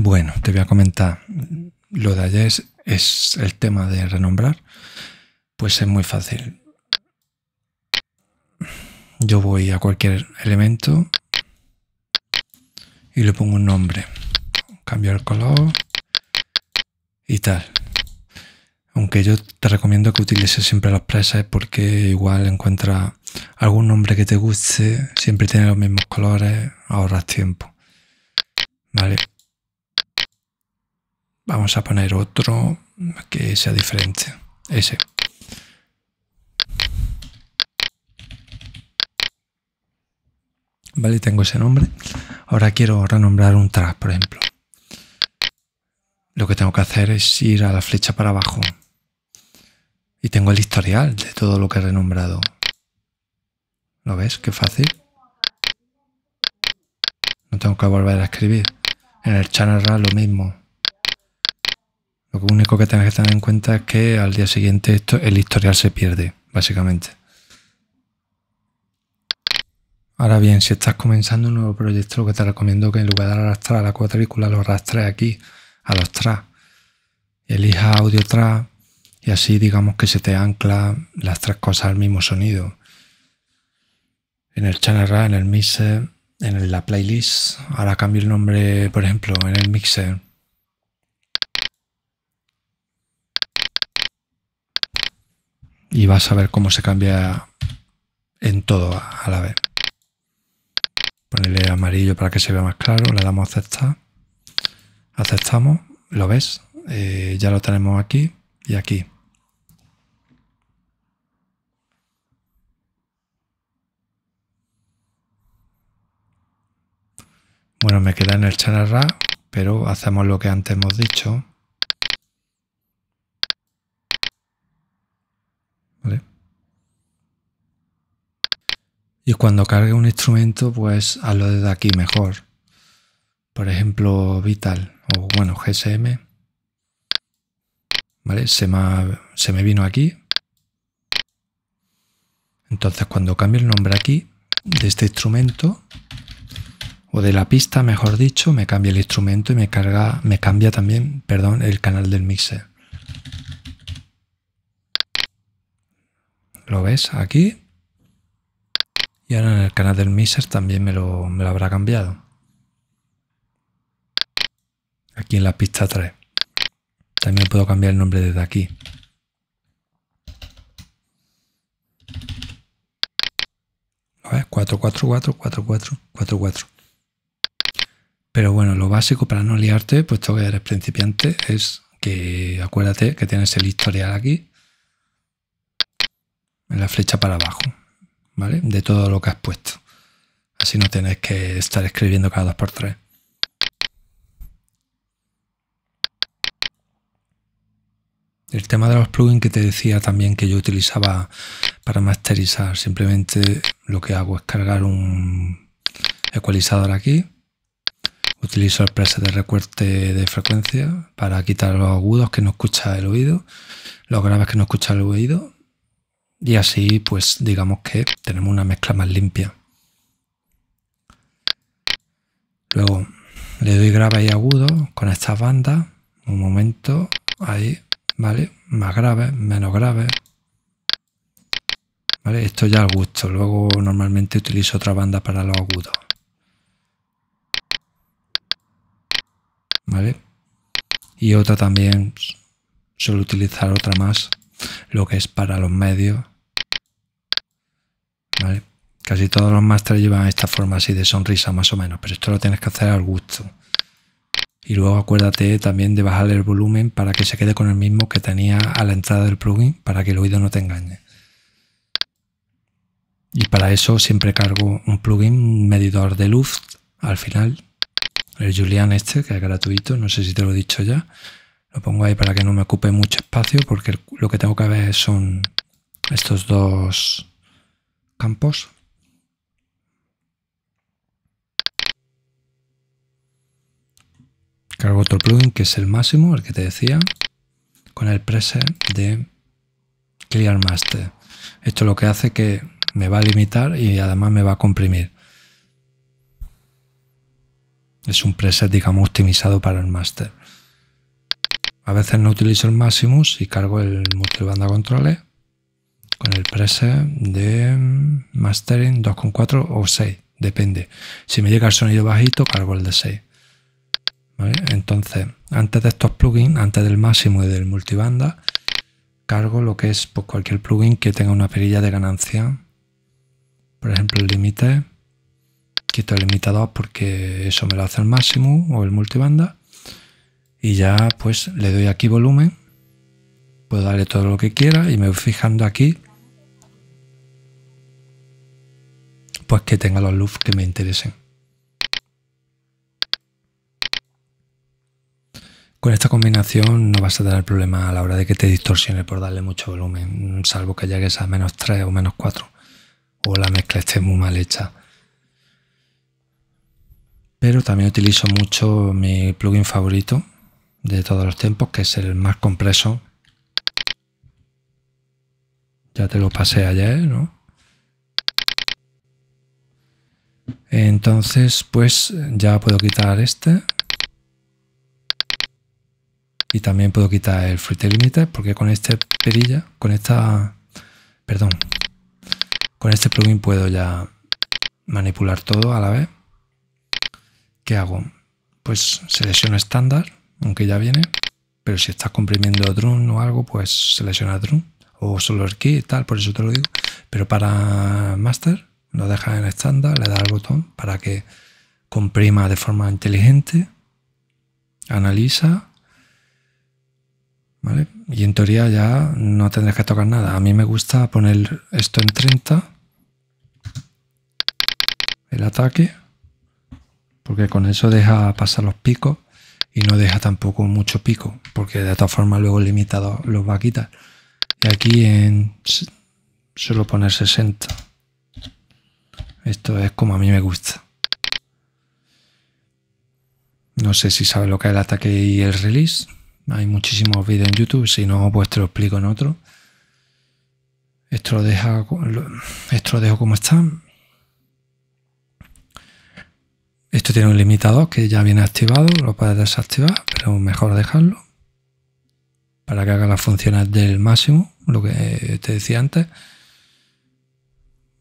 Bueno, te voy a comentar. Lo de ayer es, el tema de renombrar. Pues es muy fácil. Yo voy a cualquier elemento y le pongo un nombre. Cambio el color y tal. Aunque yo te recomiendo que utilices siempre las presas porque igual encuentras algún nombre que te guste, siempre tiene los mismos colores, ahorras tiempo. ¿Vale? Vamos a poner otro que sea diferente. Ese. Vale, tengo ese nombre. Ahora quiero renombrar un track, por ejemplo. Lo que tengo que hacer es ir a la flecha para abajo. Y tengo el historial de todo lo que he renombrado. ¿Lo ves? Qué fácil. No tengo que volver a escribir. En el channel lo mismo. Lo único que tenés que tener en cuenta es que al día siguiente esto, el historial se pierde, básicamente. Ahora bien, si estás comenzando un nuevo proyecto, lo que te recomiendo que en lugar de arrastrar la cuadrícula, lo arrastres aquí, a los tras. Elija audio track y así digamos que se te ancla las tres cosas al mismo sonido. En el channel en el mixer, en la playlist. Ahora cambio el nombre, por ejemplo, en el mixer y vas a ver cómo se cambia en todo a la vez. Ponerle amarillo para que se vea más claro, le damos a aceptar, aceptamos, lo ves, eh, ya lo tenemos aquí y aquí. Bueno, me queda en el channel pero hacemos lo que antes hemos dicho. Y cuando cargue un instrumento, pues a lo de aquí mejor. Por ejemplo, Vital o bueno, GSM. ¿Vale? Se me, vino aquí. Entonces cuando cambio el nombre aquí de este instrumento o de la pista, mejor dicho, me cambia el instrumento y me carga, me cambia también, perdón, el canal del mixer. lo ves aquí. Y ahora en el canal del Miser también me lo, habrá cambiado. Aquí en la pista 3. También puedo cambiar el nombre desde aquí. ¿Lo ves? 444, Pero bueno, lo básico para no liarte, puesto que eres principiante, es que acuérdate que tienes el historial aquí en la flecha para abajo, ¿vale? De todo lo que has puesto. Así no tienes que estar escribiendo cada dos por tres. El tema de los plugins que te decía también que yo utilizaba para masterizar, simplemente lo que hago es cargar un ecualizador aquí. Utilizo el preset de recorte de frecuencia para quitar los agudos que no escucha el oído, los graves que no escucha el oído y así, pues digamos que tenemos una mezcla más limpia. Luego le doy grave y agudo con estas bandas. Un momento, ahí, ¿vale? Más grave, menos grave. ¿Vale? Esto ya al gusto. Luego normalmente utilizo otra banda para los agudos. ¿Vale? Y otra también, suelo utilizar otra más lo que es para los medios. Casi todos los masters llevan esta forma así de sonrisa más o menos, pero esto lo tienes que hacer al gusto. Y luego acuérdate también de bajar el volumen para que se quede con el mismo que tenía a la entrada del plugin para que el oído no te engañe. Y para eso siempre cargo un plugin, medidor de luz al final. El Julian este, que es gratuito, no sé si te lo he dicho ya. Lo pongo ahí para que no me ocupe mucho espacio porque lo que tengo que ver son estos dos campos. Cargo otro plugin que es el máximo, el que te decía, con el preset de Clear Master. Esto lo que hace que me va a limitar y además me va a comprimir. Es un preset, digamos, optimizado para el master. A veces no utilizo el máximo y cargo el multibanda controles con el preset de mastering 2.4 o 6, depende. Si me llega el sonido bajito, cargo el de 6. Entonces, antes de estos plugins, antes del máximo y del multibanda, cargo lo que es pues, cualquier plugin que tenga una perilla de ganancia. Por ejemplo, el límite. Quito el limitador porque eso me lo hace el máximo o el multibanda y ya pues le doy aquí volumen, puedo darle todo lo que quiera y me voy fijando aquí pues que tenga los loops que me interesen. Con esta combinación no vas a tener problema a la hora de que te distorsione por darle mucho volumen, salvo que llegues a menos 3 o menos 4 o la mezcla esté muy mal hecha. Pero también utilizo mucho mi plugin favorito, de todos los tiempos, que es el más compreso. Ya te lo pasé ayer, ¿no? Entonces, pues ya puedo quitar este. Y también puedo quitar el Free Limiter, porque con este perilla, con esta... Perdón. Con este plugin puedo ya manipular todo a la vez. ¿Qué hago? Pues selecciono estándar aunque ya viene. Pero si estás comprimiendo drum o algo, pues selecciona drum o solo el y tal, por eso te lo digo. Pero para Master lo dejas en estándar, le das al botón para que comprima de forma inteligente, analiza, ¿vale? Y en teoría ya no tendrás que tocar nada. A mí me gusta poner esto en 30, el ataque, porque con eso deja pasar los picos y no deja tampoco mucho pico, porque de todas formas luego el limitado los va a quitar. Y aquí en suelo poner 60. Esto es como a mí me gusta. No sé si sabe lo que es el ataque y el release. Hay muchísimos vídeos en YouTube, si no, pues te lo explico en otro. Esto lo, deja, esto lo dejo como está. tiene un limitador que ya viene activado, lo puedes desactivar, pero mejor dejarlo para que haga las funciones del máximo, lo que te decía antes.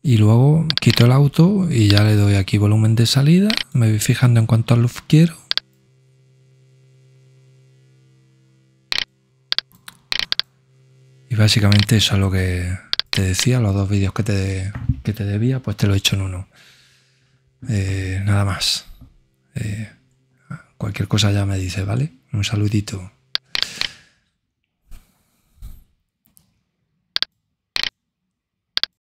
Y luego quito el auto y ya le doy aquí volumen de salida, me voy fijando en cuánto luz quiero. Y básicamente eso es lo que te decía, los dos vídeos que te, que te debía, pues te lo he hecho en uno. Eh, nada más. Eh, cualquier cosa ya me dice, ¿vale? Un saludito.